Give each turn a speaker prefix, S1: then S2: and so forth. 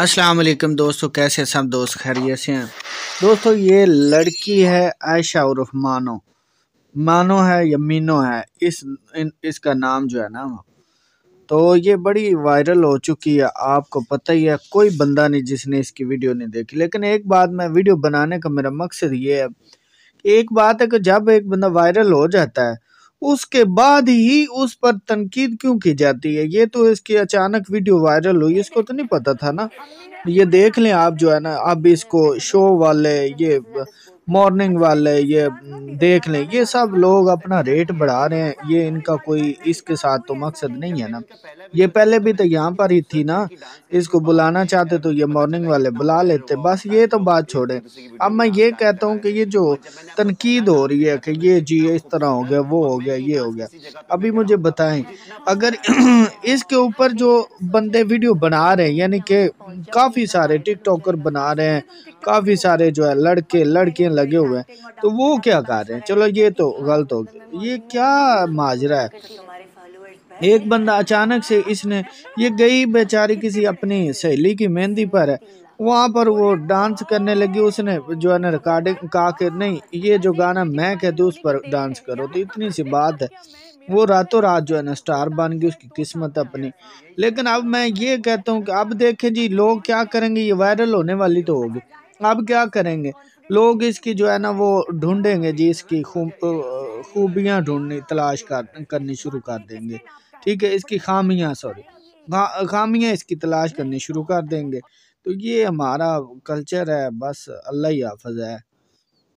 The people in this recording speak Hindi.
S1: अस्सलाम वालेकुम दोस्तों कैसे सब दोस्त खैरियत से हैं दोस्तों ये लड़की है आयशा उर्फ मानो मानो है या मीनो है इस इन, इसका नाम जो है ना तो ये बड़ी वायरल हो चुकी है आपको पता ही है कोई बंदा नहीं जिसने इसकी वीडियो नहीं देखी लेकिन एक बात मैं वीडियो बनाने का मेरा मकसद ये है एक बात है कि जब एक बंदा वायरल हो जाता है उसके बाद ही उस पर तनकीद क्यों की जाती है ये तो इसकी अचानक वीडियो वायरल हुई इसको तो नहीं पता था ना ये देख लें आप जो है ना अब इसको शो वाले ये मॉर्निंग वाले ये देख लें ये सब लोग अपना रेट बढ़ा रहे हैं ये इनका कोई इसके साथ तो मकसद नहीं है ना ये पहले भी तो यहाँ पर ही थी ना इसको बुलाना चाहते तो ये मॉर्निंग वाले बुला लेते बस ये तो बात छोड़े अब मैं ये कहता हूँ कि ये जो तनकीद हो रही है कि ये जी इस तरह हो गया वो हो गया गया ये हो गया अभी मुझे बताएं अगर इसके ऊपर जो बंदे वीडियो बना रहे हैं यानी कि काफ़ी सारे टिकटॉकर बना रहे हैं काफ़ी सारे जो है लड़के लड़कियाँ लगे हुए हैं तो वो क्या कर रहे हैं चलो ये तो गलत हो गया ये क्या माजरा है एक बंदा अचानक से इसने ये गई बेचारी किसी अपनी सहेली की मेहंदी पर है वहाँ पर वो डांस करने लगी उसने जो है ना रिकॉर्डिंग कहा कि नहीं ये जो गाना मैं कह दूँ उस पर डांस करो तो इतनी सी बात है वो रातों रात जो है ना स्टार बन गई उसकी किस्मत अपनी लेकिन अब मैं ये कहता हूँ कि अब देखें जी लोग क्या करेंगे ये वायरल होने वाली तो होगी अब क्या करेंगे लोग इसकी जो है ना वो ढूंढेंगे जी इसकी खूबियाँ ढूंढनी तलाश कर करनी शुरू कर देंगे ठीक है इसकी खामियाँ सॉरी खामियाँ इसकी तलाश करनी शुरू कर देंगे तो ये हमारा कल्चर है बस अल्लाह ही हाफज है